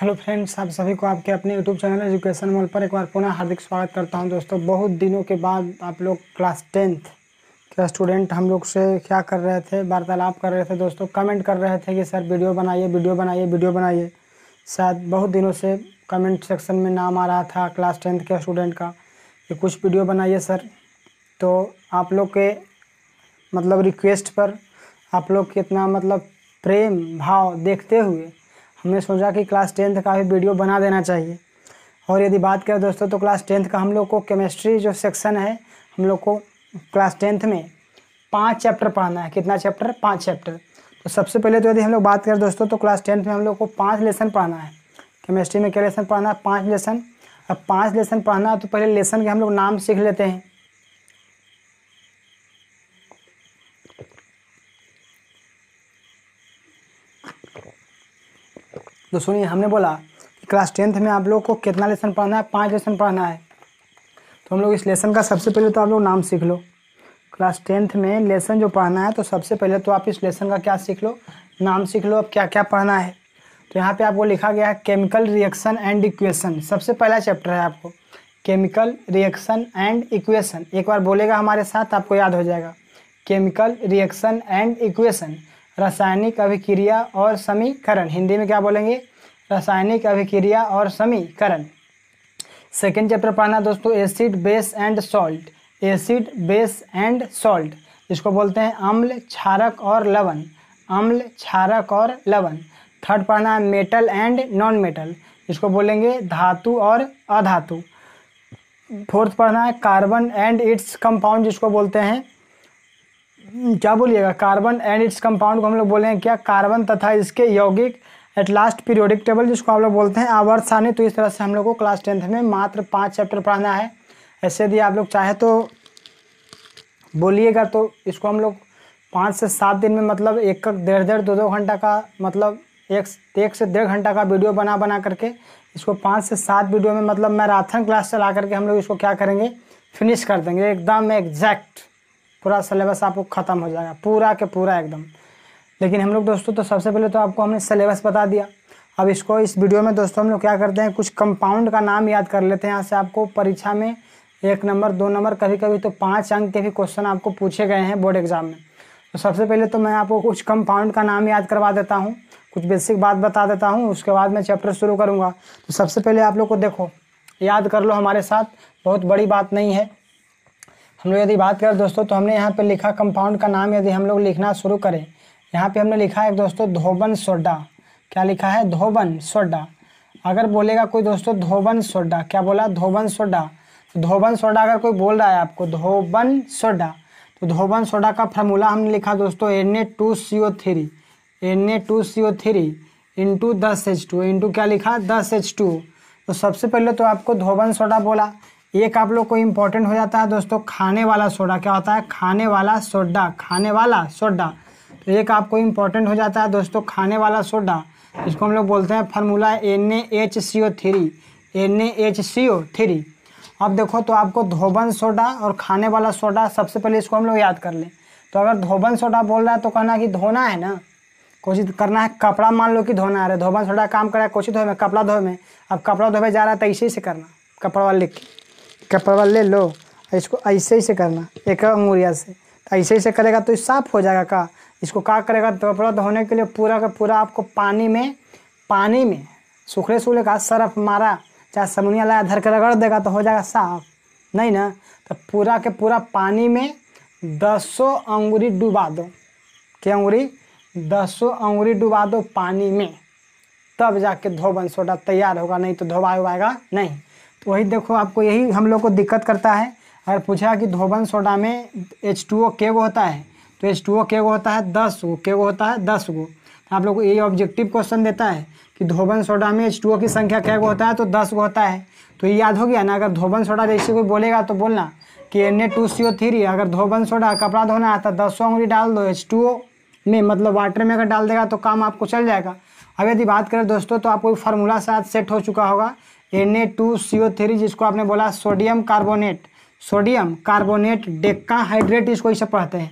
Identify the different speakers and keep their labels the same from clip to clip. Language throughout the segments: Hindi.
Speaker 1: हेलो फ्रेंड्स आप सभी को आपके अपने यूट्यूब चैनल एजुकेशन मॉल पर एक बार पुनः हार्दिक स्वागत करता हूं दोस्तों बहुत दिनों के बाद आप लोग क्लास टेंथ के स्टूडेंट हम लोग से क्या कर रहे थे वार्तालाप कर रहे थे दोस्तों कमेंट कर रहे थे कि सर वीडियो बनाइए वीडियो बनाइए वीडियो बनाइए शायद बहुत दिनों से कमेंट सेक्शन में नाम आ रहा था क्लास टेंथ के स्टूडेंट का कि कुछ वीडियो बनाइए सर तो आप लोग के मतलब रिक्वेस्ट पर आप लोग कितना मतलब प्रेम भाव देखते हुए हमने सोचा कि क्लास टेंथ का भी वीडियो बना देना चाहिए और यदि बात करें दोस्तों तो क्लास टेंथ का हम लोग को केमिस्ट्री जो सेक्शन है हम लोग को क्लास टेंथ में पाँच चैप्टर पढ़ाना है कितना चैप्टर पाँच चैप्टर तो सबसे पहले तो यदि हम लोग बात करें दोस्तों तो क्लास टेंथ में हम लोग को पाँच लेसन पढ़ाना है केमिस्ट्री में क्या लेसन पढ़ाना है पाँच लेसन अब पाँच लेसन पढ़ना है तो पहले लेसन के हम लोग नाम सीख लेते हैं तो सुनिए हमने बोला कि क्लास टेंथ में आप लोग को कितना लेसन पढ़ना है पाँच लेसन पढ़ना है तो हम लोग इस लेसन का सबसे पहले तो आप लोग नाम सीख लो क्लास टेंथ में लेसन जो पढ़ना है तो सबसे पहले तो आप इस लेसन का क्या सीख लो नाम सीख लो अब क्या क्या पढ़ना है तो यहाँ पे आपको लिखा गया है केमिकल रिएक्शन एंड इक्वेशन सबसे पहला चैप्टर है आपको केमिकल रिएक्शन एंड इक्वेशन एक बार बोलेगा हमारे साथ आपको याद हो जाएगा केमिकल रिएक्शन एंड इक्वेशन रासायनिक अभिक्रिया और समीकरण हिंदी में क्या बोलेंगे रासायनिक अभिक्रिया और समीकरण सेकेंड चैप्टर पढ़ना दोस्तों acid base and salt acid base and salt इसको बोलते हैं अम्ल क्षारक और लवण अम्ल क्षारक और लवण थर्ड पढ़ना है मेटल एंड नॉन मेटल इसको बोलेंगे धातु और अधातु फोर्थ पढ़ना है कार्बन एंड इट्स कंपाउंड जिसको बोलते हैं हम्म, क्या बोलिएगा कार्बन एंड इट्स कंपाउंड को हम लोग बोले हैं क्या कार्बन तथा इसके यौगिक एट लास्ट पीरियोडिक टेबल जिसको हम लोग बोलते हैं आवर्त सारणी तो इस तरह से हम लोग को क्लास टेंथ में मात्र पाँच चैप्टर पढ़ना है ऐसे यदि आप लोग चाहे तो बोलिएगा तो इसको हम लोग पाँच से सात दिन में मतलब एक डेढ़ डेढ़ दो दो घंटा का मतलब एक एक से डेढ़ घंटा का वीडियो बना बना करके इसको पाँच से सात वीडियो में मतलब मैराथन क्लास चला करके हम लोग इसको क्या करेंगे फिनिश कर देंगे एकदम एग्जैक्ट पूरा सिलेबस आपको ख़त्म हो जाएगा पूरा के पूरा एकदम लेकिन हम लोग दोस्तों तो सबसे पहले तो आपको हमने सिलेबस बता दिया अब इसको इस वीडियो में दोस्तों हम लोग क्या करते हैं कुछ कंपाउंड का नाम याद कर लेते हैं यहाँ से आपको परीक्षा में एक नंबर दो नंबर कभी कभी तो पाँच अंक के भी क्वेश्चन आपको पूछे गए हैं बोर्ड एग्ज़ाम में तो सबसे पहले तो मैं आपको कुछ कंपाउंड का नाम याद करवा देता हूँ कुछ बेसिक बात बता देता हूँ उसके बाद मैं चैप्टर शुरू करूँगा तो सबसे पहले आप लोग को देखो याद कर लो हमारे साथ बहुत बड़ी बात नहीं है हम लोग यदि बात करें दोस्तों तो हमने यहाँ पे लिखा कंपाउंड का नाम यदि हम लोग लिखना शुरू करें यहाँ पे हमने लिखा है दोस्तों धोबन सोडा क्या लिखा है धोबन सोडा अगर बोलेगा कोई दोस्तों धोबन सोडा क्या बोला धोबन सोडा तो धोबन सोडा अगर कोई बोल रहा है आपको धोबन सोडा तो धोबन सोडा का फार्मूला हमने लिखा दोस्तों N A two C O three N A two C O three into दस एच टू इंटू क्या लिखा दस एच टू तो सबसे पहले तो आपको धोबन सोडा बोला एक आप लोग को इम्पोर्टेंट हो जाता है दोस्तों खाने वाला सोडा क्या होता है खाने वाला सोडा खाने वाला सोडा तो एक आपको इम्पोर्टेंट हो जाता है दोस्तों खाने वाला सोडा इसको हम लोग बोलते हैं formula N H C O three N H C O three अब देखो तो आपको धोबन सोडा और खाने वाला सोडा सबसे पहले इसको हम लोग याद कर लें तो अगर धोबन सोडा बोल रहा है तो कहना कि धोना है ना कोशिश करना है कपड़ा मान लो कि धोना है धोबन सोडा काम कर रहा है कोशिश धोए में कपड़ा धोए में अब कपड़ा धोबे जा रहा है तो इसी से करना कपड़ा वाले लिख कपड़ा ले लो इसको ऐसे ऐसे करना एक अंगूरिया से तो ऐसे ऐसे करेगा तो साफ़ हो जाएगा का इसको का करेगा तो कपड़ा धोने के लिए पूरा का पूरा आपको पानी में पानी में सूखे सूखे का सरफ मारा चाहे समुनिया लाया धर के रगड़ देगा तो हो जाएगा साफ नहीं ना तो पूरा के पूरा पानी में दसों अंगूरी डुबा दो क्या अंगूरी दसों अंगूरी डुबा दो पानी में तब जाके धोबन सोडा तैयार होगा नहीं तो धोबा उबाएगा नहीं तो वही देखो आपको यही हम लोग को दिक्कत करता है अगर पूछा कि धोबन सोडा में एच टू ओ के गो होता है तो एच टू ओ के गो होता है दस गो के गो होता है दस गो तो आप लोग को यही ऑब्जेक्टिव क्वेश्चन देता है कि धोबन सोडा में एच टू ओ की संख्या क्या गो होता है तो दस गो होता है तो ये याद हो गया ना अगर धोबन सोडा जैसे कोई बोलेगा तो बोलना कि N A two C O three अगर धोबन सोडा कपड़ा धोना आता तो दस सौ उंगली डाल दो एच टू ओ में मतलब वाटर में अगर डाल देगा तो काम आपको चल जाएगा अब यदि बात करें दोस्तों तो आपको फार्मूला शायद सेट हो चुका होगा N two C O three जिसको आपने बोला sodium carbonate sodium carbonate decahydrate इसको इसे पढ़ते हैं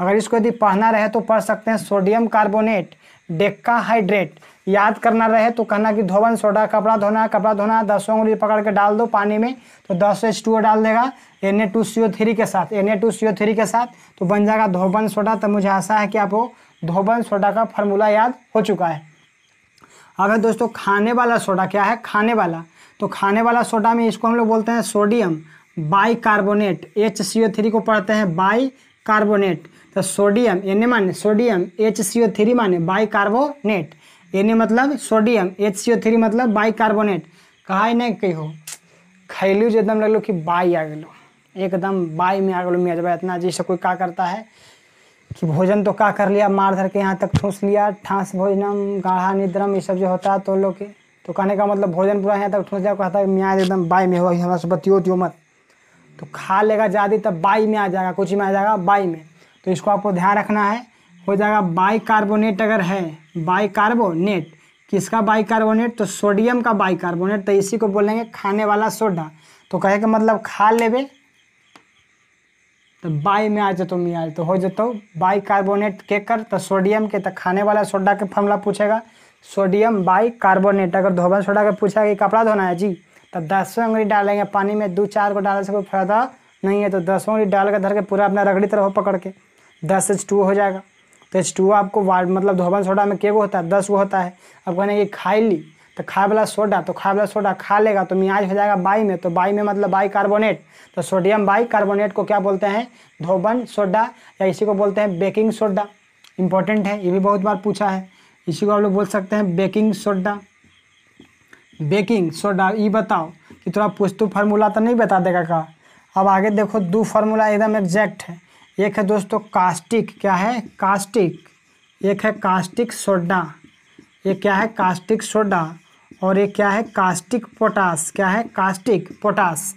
Speaker 1: अगर इसको यदि पढ़ना रहे तो पढ़ सकते हैं सोडियम कार्बोनेट डेक्का हाइड्रेट याद करना रहे तो कहना कि धोवन सोडा कपड़ा धोना कपड़ा धोना दसों उंगली पकड़ के डाल दो पानी में तो दस एच टू डाल देगा N A two C O three के साथ N A two C O three के साथ तो बन जाएगा धोबन सोडा तो मुझे आशा है कि आपको धोबन सोडा का फॉर्मूला याद हो चुका है अब है दोस्तों खाने वाला सोडा क्या है खाने वाला तो खाने वाला सोडा में इसको हम लोग बोलते हैं sodium bicarbonate H C O three को पढ़ते हैं बाई कार्बोनेट तो सोडियम एन माने sodium H C O three माने बाई कार्बोनेट एन मतलब sodium H C O three मतलब बाई कार्बोनेट कहा नहीं कहो खैलू जो एकदम लगलो कि बाई आ गलो एकदम बाई में आ गलो मियाँ इतना जैसे कोई का करता है कि भोजन तो का कर लिया मार धर के यहाँ तक ठूस लिया ठास भोजनम गाढ़ा निद्रम ये सब जो होता है तो लोग के तो कहने का मतलब भोजन पूरा है तब ठोस सा कहता है मियाँ एकदम बाई में हो हमारा बतियो त्यो मत तो खा लेगा ज़्यादा तब बाई में आ जाएगा कुछ में आ जाएगा बाई में तो इसको आपको ध्यान रखना है हो जाएगा बाई कार्बोनेट अगर है बाई कार्बोनेट किसका बाई कार्बोनेट तो सोडियम का बाई कार्बोनेट तो इसी को बोलेंगे खाने वाला सोडा तो कहे का मतलब खा ले तो बाई में आ जाओ मियाँ तो हो जाता बाई कार्बोनेट के कर तो सोडियम के तो खाने वाला सोडा के फॉर्मूला पूछेगा सोडियम बाई कार्बोनेट अगर धोबन सोडा का पूछा कि कपड़ा धोना है जी तो दसों अंगड़ी डालेंगे पानी में दो चार को डालने से कोई फायदा नहीं है तो दसों अंगड़ी डाल कर धर के पूरा अपना रगड़ी तरह पकड़ के दस एच टू हो जाएगा तो एच टू आपको वार्ड मतलब धोबन सोडा में के गो होता है दस वो होता है अब कहने की खाई ली तो खाए वाला सोडा तो खाए वाला सोडा खा लेगा तो मियाज हो जाएगा बाई में तो बाई में मतलब बाई कार्बोनेट तो सोडियम बाई कार्बोनेट को क्या बोलते हैं धोबन सोडा या इसी को बोलते हैं बेकिंग सोडा इंपॉर्टेंट है ये भी बहुत बार पूछा है इसी को आप लोग बोल सकते हैं बेकिंग सोडा बेकिंग सोडा ये बताओ कि थोड़ा पूछ तो फार्मूला तो नहीं बता देगा का अब आगे देखो दो फार्मूला एकदम एग्जैक्ट है एक है दोस्तों कास्टिक क्या है कास्टिक एक है कास्टिक सोडा ये क्या है कास्टिक सोडा और ये क्या है कास्टिक पोटास क्या है कास्टिक पोटास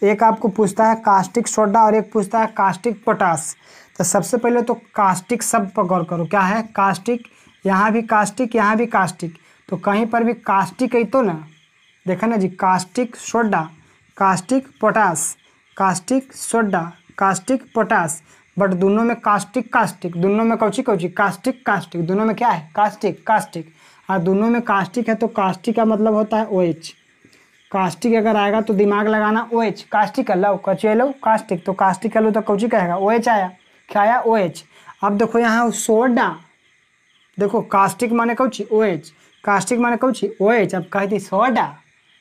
Speaker 1: तो एक आपको पूछता है कास्टिक सोडा और एक पूछता है कास्टिक पोटास तो सबसे पहले तो कास्टिक शब्द पर गौर करो क्या है कास्टिक यहाँ भी कास्टिक यहाँ भी कास्टिक तो कहीं पर भी कास्टिक है तो ना देखा ना जी caustic soda caustic potash caustic soda caustic potash but दोनों में कास्टिक कास्टिक दोनों में कौची कौची कास्टिक कास्टिक दोनों में क्या है कास्टिक कास्टिक और दोनों में कास्टिक है तो कास्टिक का मतलब होता है ओ एच कास्टिक अगर आएगा तो दिमाग लगाना ओ एच कास्टिक लव कचे लो कास्टिक तो कास्टिक लो तो कौची कहेगा ओ एच आया क्या आया ओ एच अब देखो यहाँ सोडा देखो कास्टिक मान कौच ओएच कास्टिक मान कौच ओएच अब कहती सोडा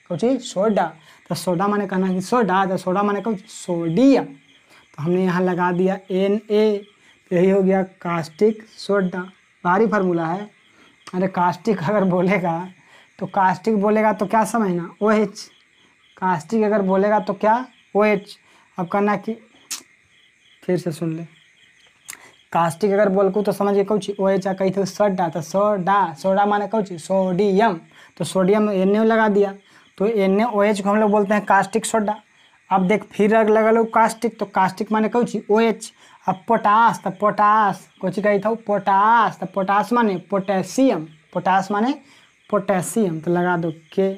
Speaker 1: कौची सोडा तो सोडा माने कहना कि सोडा तो सोडा माने कौच सोडियम तो हमने यहाँ लगा दिया एन ए तो यही हो गया कास्टिक सोडा भारी फार्मूला है अरे कास्टिक अगर बोलेगा तो कास्टिक बोलेगा तो क्या समझना ओ एच कास्टिक अगर बोलेगा तो क्या ओ एच अब कहना कि फिर से सुन ले कास्टिक अगर बोल को तो समझिए कौच ओ एच आ कही थी सडा तो सोडा सोडा माने कौच सोडियम तो सोडियम एन लगा दिया तो एन ओ एच को हम लोग बोलते हैं कास्टिक सोडा अब देख फिर लगा कास्टिक तो कास्टिक माने कौच ओ एच अब पोटास तो पोटास कौच कही था पोटास तो पोटास माने पोटेशियम पोटास माने पोटेशियम तो लगा दो के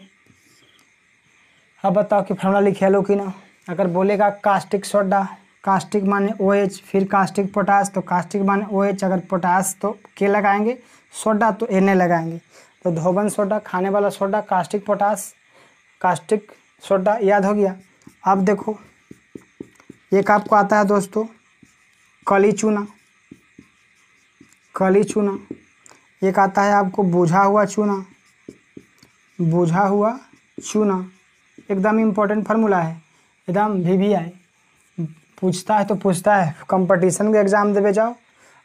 Speaker 1: अब बताओ कि फॉर्मूला लिखे लो कि ना अगर बोलेगा कास्टिक सोडा कास्टिक माने ओ OH, फिर कास्टिक पोटास तो कास्टिक माने ओ OH, अगर पोटास तो के लगाएंगे सोडा तो एन लगाएंगे तो धोबन सोडा खाने वाला soda caustic potash caustic soda याद हो गया अब देखो एक आपको आता है दोस्तों कली चूना कली चूना एक आता है आपको बुझा हुआ चूना बुझा हुआ चूना एकदम इम्पोर्टेंट फार्मूला है एकदम वी वी आई पूछता है तो पूछता है कंपटीशन के एग्ज़ाम देवे जाओ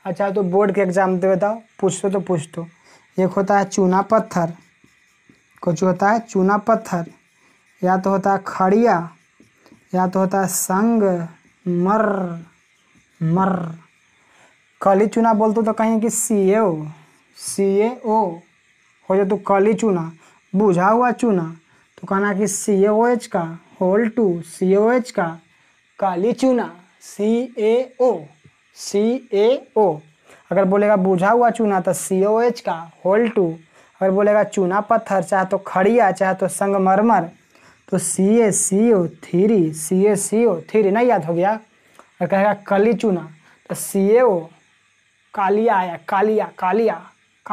Speaker 1: अच्छा तो बोर्ड के एग्ज़ाम देवे जाओ पूछते तो दो एक होता है चूना पत्थर कुछ होता है चूना पत्थर या तो होता है खड़िया या तो होता है संग मर मर कली चूना बोलते तो कहीं कि C A O C A ओ हो जाए तो कली चूना बुझा हुआ चूना तो कहना कि सी ओ एच का whole two C O H का काली चूना सी ए ओ सी ए ओ अगर बोलेगा बुझा हुआ चूना तो सी ओ एच का होल टू अगर बोलेगा चूना पत्थर चाहे तो खड़िया चाहे तो संगमरमर तो सी ए सी ओ थ्री सी ए सी ओ थ्री नहीं याद हो गया और कहेगा कली चूना तो सी ए ओ कालिया आया कालिया कालिया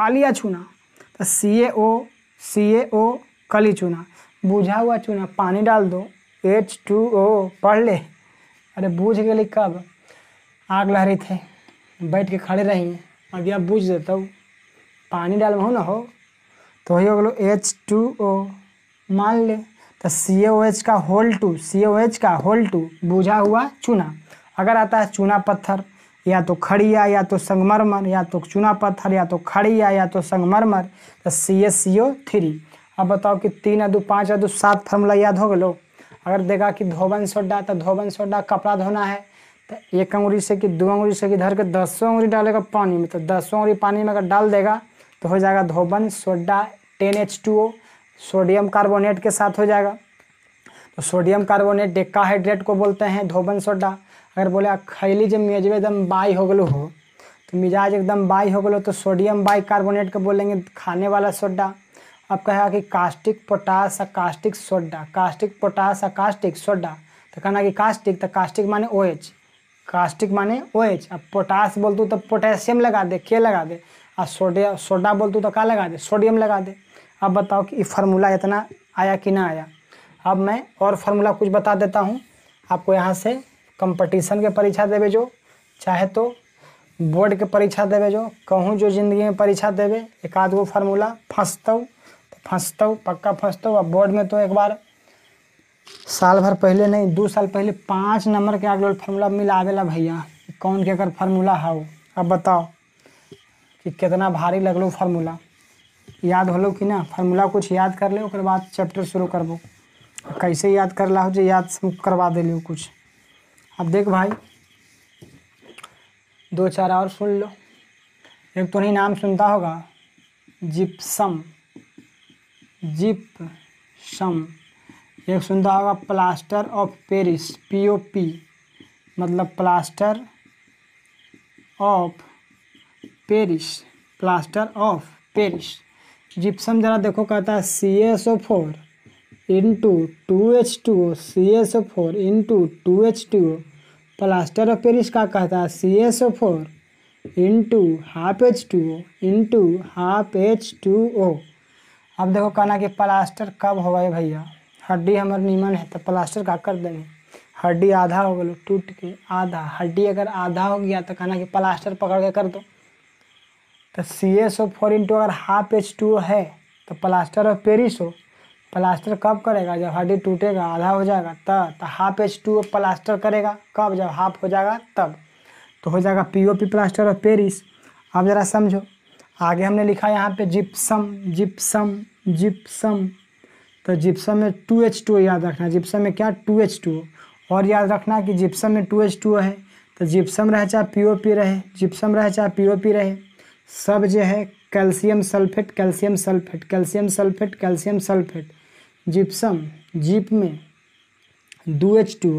Speaker 1: कालिया चूना तो सी ए ओ सी ए ओ कली चूना बुझा हुआ चूना पानी डाल दो एच टू ओ पढ़ ले अरे बूझ गए कब आग लहरी थे बैठ के खड़े रही अब यहाँ बूझ देते तब पानी डाल हो ना हो तो वही हो गलो एच टू ओ मान ले तो सी ओ एच का whole two C O H का होल टू बूझा हुआ चूना अगर आता है चूना पत्थर या तो खड़िया या तो संगमरमर या तो चूना पत्थर या तो खड़िया या तो संगमरमर तो C S C O three अब बताओ कि तीन आदू पाँच आदू सात फॉर्मूला याद हो गलो अगर देगा कि धोबन सोडा तो धोबन सोडा कपड़ा धोना है तो एक अंगुरी से कि दो अंगुरी से कि धर के दसों अंगुरी डालेगा पानी में तो दसों अंगुरी पानी में अगर डाल देगा तो हो जाएगा धोबन soda ten H two O sodium carbonate के साथ हो जाएगा तो सोडियम कार्बोनेट डेकाहाइड्रेट को बोलते हैं धोबन सोडा अगर बोले खैली जब मिजाज एकदम बाई हो गलो हो तो मिजाज एकदम बाई हो गलो तो सोडियम बाई कार्बोनेट को बोलेंगे खाने वाला सोडा अब कहेगा कि caustic potash caustic soda caustic potash caustic soda तो कहना कि कास्टिक तो कास्टिक माने ओ एच कास्टिक माने ओ एच अब पोटास बोलतू तो पोटेशियम लगा दे के लगा दे और सोडिया सोडा बोलतू तो क्या लगा दे सोडियम लगा दे अब बताओ कि फार्मूला इतना आया कि ना आया अब मैं और फार्मूला कुछ बता देता हूँ आपको यहाँ से कंपटीशन के परीक्षा देवे जो चाहे तो बोर्ड के परीक्षा देवे जो कहूँ जो जिंदगी में परीक्षा देवे एक आध गो फार्मूला हूँ फंसता हूँ पक्का फंसता हूँ अब बोर्ड में तो एक बार साल भर पहले नहीं दो साल पहले पाँच नंबर के आगे फार्मूला मिलावेला भैया कौन के अगर फार्मूला है अब बताओ कि कितना भारी लगलो फार्मूला याद होलो कि ना फार्मूला कुछ याद कर ले बाद चैप्टर शुरू करबो कैसे याद कर ला हो जो याद करवा लो कुछ अब देख भाई दो चार और सुन लो एक तो नहीं नाम सुनता होगा जिप्सम जिप सम एक सुनता होगा plaster of Paris P O P मतलब plaster of Paris plaster of Paris gypsum जरा देखो कहता है C S O four into two H two O C S O four into two H two O plaster of Paris का कहता है C S O four into half H two O into half H two O अब देखो कहना कि प्लास्टर कब हो गए भैया हड्डी हमारे नीमन है तो प्लास्टर का कर देंगे हड्डी आधा हो गलो टूट के आधा हड्डी अगर आधा हो गया तो कहना कि प्लास्टर पकड़ के कर दो तो C S O four into अगर हाफ एच टू है तो प्लास्टर ऑफ पेरिस हो प्लास्टर कब करेगा जब हड्डी टूटेगा आधा हो जाएगा तब तो हाफ एच टू प्लास्टर करेगा कब जब हाफ हो जाएगा तब तो हो जाएगा P O P plaster of Paris अब ज़रा समझो आगे हमने लिखा यहाँ पे जिप्सम जिप्सम जिप्सम तो जिप्सम में टू एच टू याद रखना जिप्सम में क्या टू एच टू और याद रखना कि जिप्सम में टू एच टू है तो जिप्सम रहे चाहे पी ओ पी रहे जिप्सम रहे चाहे पी ओ पी रहे सब जो है calcium sulphate calcium sulphate calcium sulphate calcium sulphate gypsum gyp में दू एच टू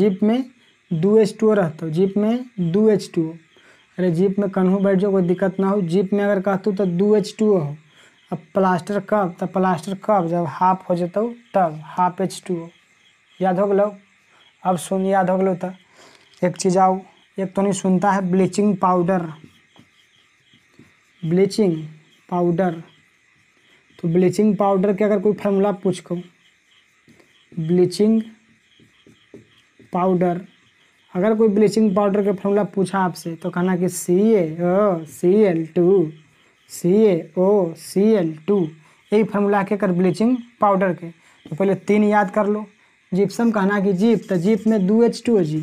Speaker 1: जीप में दू एच टू रहता जीप में दू एच टू अरे जीप में कन्हू बैठ जाओ कोई दिक्कत ना हो जीप में अगर कहतु तो दू एच टू हो अब प्लास्टर कब तो प्लास्टर कब जब हाफ हो जाता तब हाफ एच टू हो याद हो गलो अब सुन याद हो गलो तो एक चीज़ आओ एक तो नहीं सुनता है ब्लीचिंग पाउडर ब्लीचिंग पाउडर तो ब्लीचिंग पाउडर के अगर कोई फार्मूला पूछ को ब्लीचिंग पाउडर अगर कोई ब्लीचिंग पाउडर का फॉर्मूला पूछा आपसे तो कहना कि C A O C L two C A O C L two यही फार्मूला के कर ब्लीचिंग पाउडर के तो पहले तीन याद कर लो जिप्सम कहना कि जीप तो जीप में दो एच टू ओ जी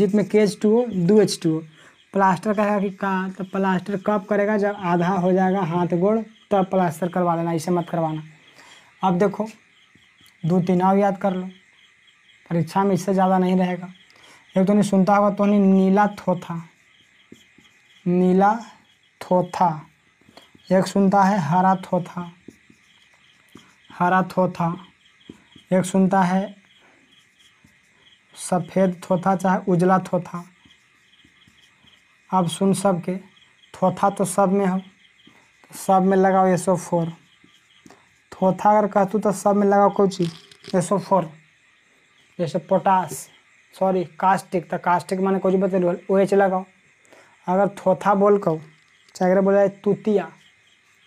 Speaker 1: जीप में के एच टू ओ दो एच टू ओ प्लास्टर कहेगा कि कहाँ तो प्लास्टर कब करेगा जब आधा हो जाएगा हाथ गोड़ तब प्लास्टर करवा देना इसे मत करवाना अब देखो दो तीन और याद कर लो परीक्षा में इससे ज़्यादा नहीं रहेगा एक तो नहीं सुनता होगा तो नहीं नीला थोथा नीला थोथा एक सुनता है हरा थोथा हरा थोथा एक सुनता है सफ़ेद थोथा चाहे उजला थोथा अब सुन सब के थोथा तो सब में हो तो सब में लगाओ एस ओ फोर थोथा अगर कहतू तो सब में लगाओ कोई चीज़ एस ओ फोर जैसे पोटास सॉरी कास्टिक तो कास्टिक मैंने कुछ बतल एच लगाओ अगर थोथा बोल कहो चाहे बोला जाए तुतिया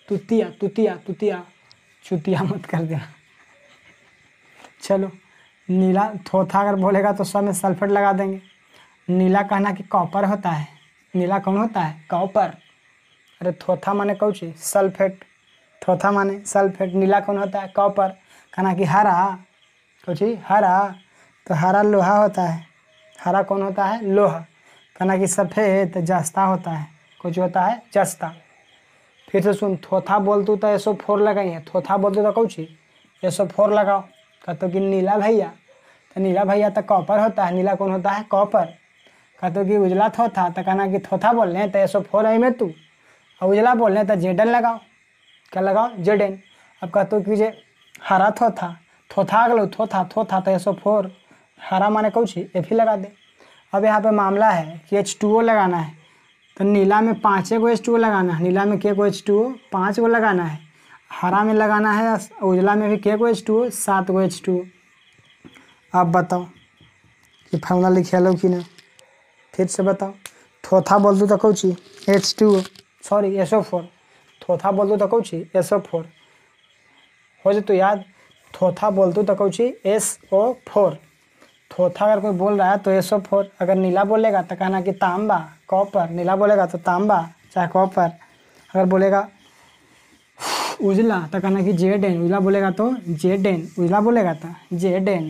Speaker 1: तुतिया तुतिया तुतिया चुतिया मत कर देना चलो नीला थोथा अगर बोलेगा तो सब में सल्फेट लगा देंगे नीला कहना कि कॉपर होता है नीला कौन होता है कॉपर अरे थोथा माने कौची सल्फेट थोथा माने सल्फेट नीला कौन होता है कॉपर कहना कि हरा कौची हरा तो हरा लोहा होता है हरा कौन होता है लोहा कहना कि सफ़ेद जस्ता होता है कुछ होता है जस्ता फिर से सुन थोथा बोलतू तो ऐसो फोर लगाइए थोथा बोलतू तो कौची ऐसो फोर लगाओ कहते कि नीला भैया तो नीला भैया तो कॉपर होता है नीला कौन होता है कॉपर कहते कि उजला थोथा तो कहना कि थोथा बोल रहे हैं तो ऐसो फोर आई में तू और उजला बोल रहे हैं तो जेडन लगाओ क्या लगाओ जेडन अब कहते कि जे हरा थोथा थोथा अगलो थोथा थोथा तो ऐसो फोर हरा माने कौची एफ ही लगा दे अब यहाँ पे मामला है कि एच टू ओ लगाना है तो नीला में पाँचे को एच टू ओ लगाना है नीला में के को एच टू ओ पाँच को लगाना है हरा में लगाना है उजला में भी के को एच टू ओ सात को एच टू ओ आप बताओ कि फॉर्मूला लिखे लो कि ना फिर से बताओ थोथा बोल दूँ तो कौची H two O sorry S O four थोथा बोल दो तो कौची एस ओ फोर हो जाए तो याद थोथा बोल दूँ तो कौच एस ओ फोर थोथा अगर कोई बोल रहा है तो एसओ फोर अगर नीला बोलेगा तो कहना कि तांबा कॉपर नीला बोलेगा तो तांबा चाहे कॉपर अगर बोलेगा उजला तो कहना कि जेड एन उजला बोलेगा तो जेड एन उजला बोलेगा तो जेड एन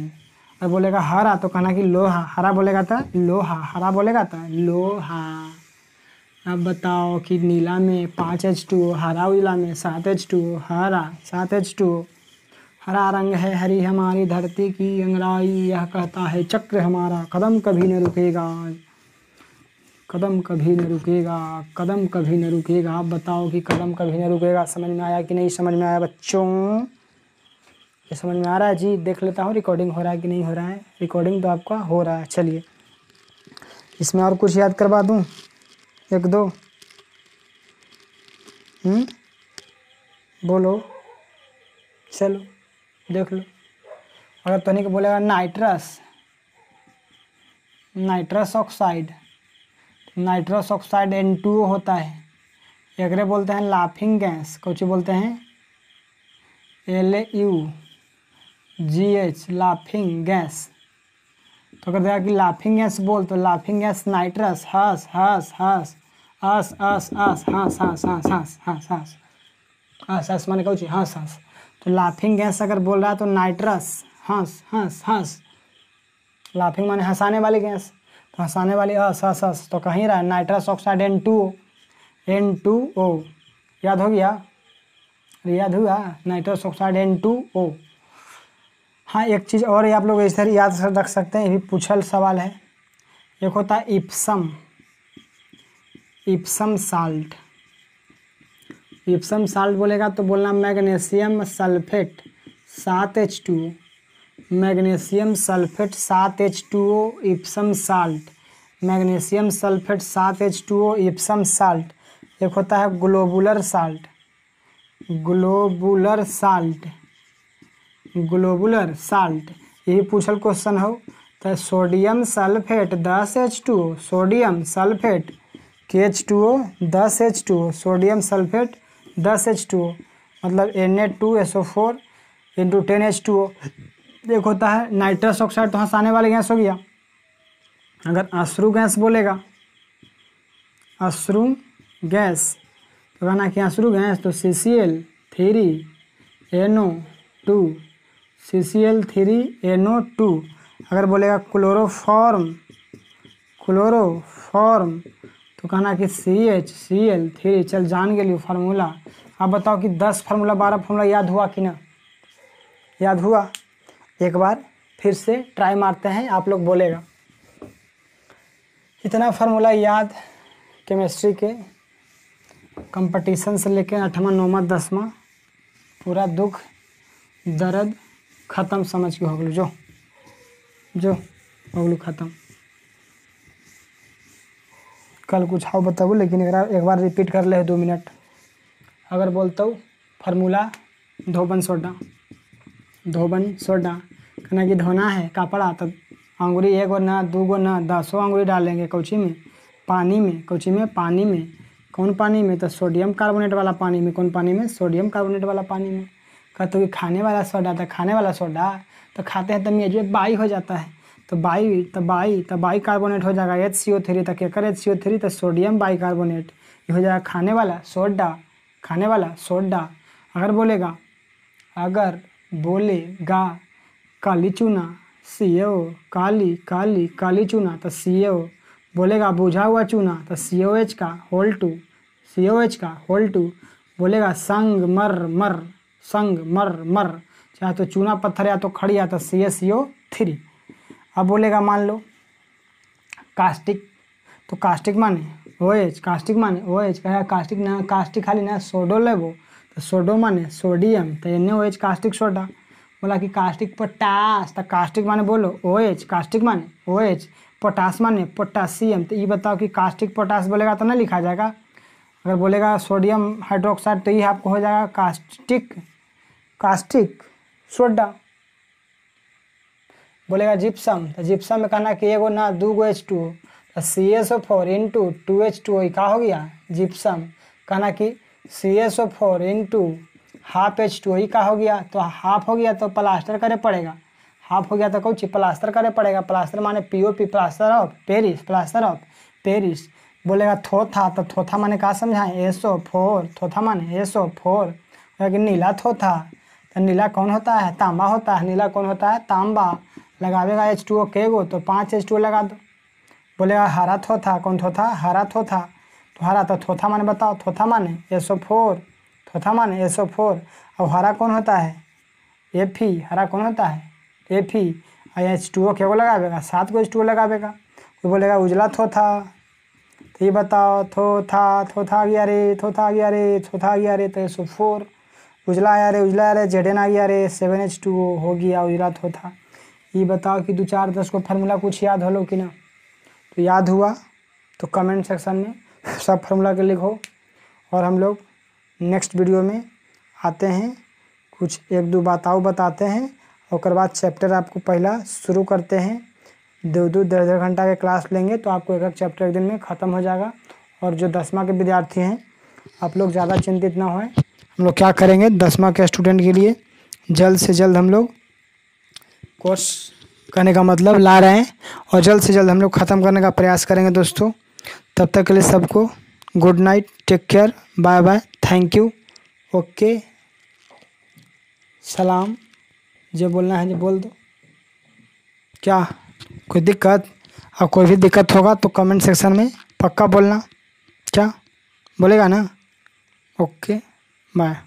Speaker 1: अगर बोलेगा हरा तो कहना कि लोहा हरा बोलेगा तो लोहा हरा बोलेगा तो लोहा अब बताओ कि नीला में पाँच एच टू हरा उजला में सात एच टू हरा सात एच टू हरा रंग है हरी हमारी धरती की अंगराई यह कहता है चक्र हमारा कदम कभी न रुकेगा कदम कभी न रुकेगा कदम कभी न रुकेगा आप बताओ कि कदम कभी न रुकेगा समझ में आया कि नहीं समझ में आया बच्चों ये समझ में आ रहा है जी देख लेता हूँ रिकॉर्डिंग हो रहा है कि नहीं हो रहा है रिकॉर्डिंग तो आपका हो रहा है चलिए इसमें और कुछ याद करवा दूँ एक दो हुँ? हम्म? बोलो चलो देख लो अगर तनिक बोलेगा nitrous nitrous oxide nitrous oxide N two होता है एक बोलते हैं लाफिंग गैस कौची बोलते हैं L U G H laughing gas तो अगर देखा कि लाफिंग गैस बोल तो लाफिंग गैस नाइट्रस हस हस हस हस हस हस हस हस हस हस हस हस हस हस मैंने कौची हस हंस तो लाफिंग गैस अगर बोल रहा है तो नाइट्रस हंस हंस हंस लाफिंग माने हंसाने वाली गैस तो हंसाने वाली हंस हंस हंस तो कहीं रहा है nitrous oxide N two N two O याद हो गया याद हुआ nitrous oxide N two O हाँ एक चीज़ और आप लोग इस तरह याद रख सकते हैं ये भी पूछल सवाल है एक होता है Epsom Epsom salt Epsom salt बोलेगा तो बोलना मैग्नीशियम सल्फेट सात एच टू मैग्नीशियम सल्फेट सात H two O Epsom salt magnesium sulphate सात H two O Epsom salt एक होता है globular salt globular salt globular salt यही पूछल क्वेश्चन हो तो सोडियम सल्फेट दस एच टू सोडियम सल्फेट के एच टू ओ दस एच टू सोडियम सल्फेट दस एच टू मतलब N A to S O four into ten H two O एक होता है नाइट्रस ऑक्साइड तो हंसाने वाले गैस हो गया अगर अश्रु गैस बोलेगा अश्रु गैस तो कहना कि अश्रु गैस तो C C L three N O two C C L three N O two अगर बोलेगा क्लोरोफॉर्म क्लोरोफॉर्म तो कहना कि C H C L three चल जान गए फार्मूला आप बताओ कि दस फार्मूला बारह फार्मूला याद हुआ कि ना याद हुआ एक बार फिर से ट्राई मारते हैं आप लोग बोलेगा इतना फार्मूला याद केमिस्ट्री के कंपटीशन से लेकर अठवा नौवा दसवा पूरा दुख दर्द ख़त्म समझ के हो गलो जो जो हो गलो ख़त्म कल कुछ हाउ बताबू लेकिन एक बार रिपीट कर ले दो मिनट अगर बोलते हो फार्मूला धोबन सोडा धोबन सोडा कहना कि धोना है कपड़ा तब आंगुरी एक गो ना दो गो ना दसों अंगूरी डालेंगे कौची में पानी में कौची में पानी में कौन पानी में तो सोडियम कार्बोनेट वाला पानी में कौन पानी में सोडियम कार्बोनेट वाला पानी में कहते कि खाने वाला सोडा तो खाने वाला सोडा तो खाते हैं तो मेजे बाई हो जाता है तो बाई तो बाई तो बाई कार्बोनेट हो जाएगा एच सी ओ थ्री तो क्या कर एच सी ओ थ्री तो सोडियम बाई कार्बोनेट ये हो जाएगा खाने वाला सोडा खाने वाला सोडा अगर बोलेगा अगर बोलेगा काली चूना सी ओ काली काली काली चूना तो सी ओ बोलेगा बुझा हुआ चूना तो सी ओ एच का whole two C O H का होल टू बोलेगा संग मर मर संग मर मर चाहे तो चूना पत्थर या तो खड़ी या तो C S C O three अब बोलेगा मान लो कास्टिक तो कास्टिक माने ओ एच कास्टिक माने ओ एच कह कास्टिक ना कास्टिक खाली ना सोडो लेबो तो सोडो माने सोडियम तो N O H caustic soda बोला कि कास्टिक पोटास तो कास्टिक माने बोलो ओ एच कास्टिक माने ओ एच पोटास माने पोटासियम तो ये बताओ कि कास्टिक पोटास बोलेगा तो ना लिखा जाएगा अगर बोलेगा सोडियम हाइड्रोक्साइड तो ये आपको हो जाएगा कास्टिक कास्टिक सोडा बोलेगा जिप्सम तो जिप्सम में कहना कि एगो ना दू गो एच टू तो C S O four into two H two O का हो गया जिप्सम कहना कि C S O four into half H two ई का हो गया तो हाफ हो गया तो प्लास्टर करे पड़ेगा हाफ हो गया तो कौची प्लास्टर करे पड़ेगा प्लास्टर माने P O P plaster of Paris plaster of Paris बोलेगा थोथा तो थोथा माने कहा समझाएं एस ओ फोर थोथा माने एस ओ फोर नीला थोथा तो नीला कौन होता है तांबा होता है नीला कौन होता है तांबा लगावेगा एच टू ओ के गो तो पाँच एच टू लगा दो बोलेगा हरा थोथा कौन थोथा हरा थोथा तो हरा तो थोथा माने बताओ थोथा माने एस ओ फोर थोथा माने एस ओ फोर और हरा कौन होता है एफ ई हरा कौन होता है एफ ई और एच टू ओ के गो लगावेगा सात को एच टू ओ लगावेगा कोई तो बोलेगा उजला थोथा तो ये बताओ थोथा थोथा आ गया रे थोथा आ गया रे थोथा आ गया रे तो एस ओ फोर उजला आया रे उजला आया रे जेडेन आ गया रे सेवन एच टू हो गया उजला था ये बताओ कि दो चार दस को फार्मूला कुछ याद हो लो कि ना तो याद हुआ तो कमेंट सेक्शन में सब फार्मूला के लिखो और हम लोग नेक्स्ट वीडियो में आते हैं कुछ एक दो बताओ बताते हैं और बाद चैप्टर आपको पहला शुरू करते हैं दो दो डेढ़ डेढ़ घंटा के क्लास लेंगे तो आपको एक एक चैप्टर एक दिन में ख़त्म हो जाएगा और जो दसवा के विद्यार्थी हैं आप लोग ज़्यादा चिंतित ना होए हम लोग क्या करेंगे दसवा के स्टूडेंट के लिए जल्द से जल्द हम लोग कोर्स करने का मतलब ला रहे हैं और जल्द से जल्द हम लोग ख़त्म करने का प्रयास करेंगे दोस्तों तब तक के लिए सबको good night take care bye bye thank you okay सलाम जो बोलना है जो बोल दो क्या कोई दिक्कत और कोई भी दिक्कत होगा तो कमेंट सेक्शन में पक्का बोलना क्या बोलेगा ना ओके बाय